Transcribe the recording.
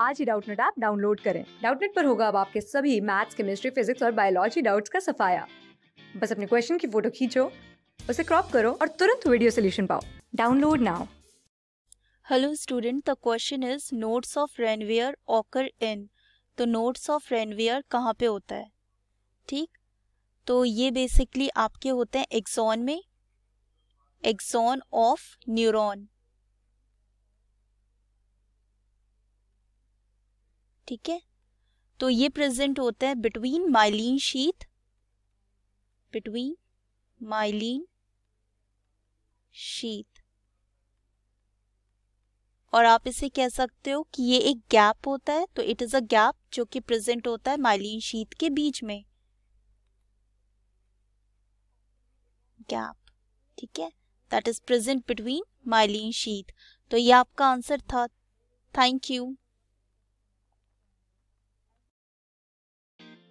आज ही Doubtnut app download करें डाउटनेट पर होगा अब आपके सभी मैथ्स केमिस्ट्री फिजिक्स और बायोलॉजी डाउट्स का सफाया बस अपने क्वेश्चन की फोटो खींचो उसे क्रॉप करो और तुरंत वीडियो सोल्यूशन पाओ download now hello student the question is notes of Ranvier occur in तो नोट्स ऑफ रेनवियर कहाँ पे होता है ठीक तो ये बेसिकली आपके होते हैं एक्सॉन में एक्सॉन ऑफ न्यूरॉन ठीक है तो ये प्रेजेंट होता है between myelin sheath between myelin sheath और आप इसे कह सकते हो कि ये एक गैप होता है तो इट इज अ गैप जो कि प्रेजेंट होता है माइलिन शीत के बीच में गैप ठीक है that is present between myelin sheath तो ये आपका आंसर था थैंक यू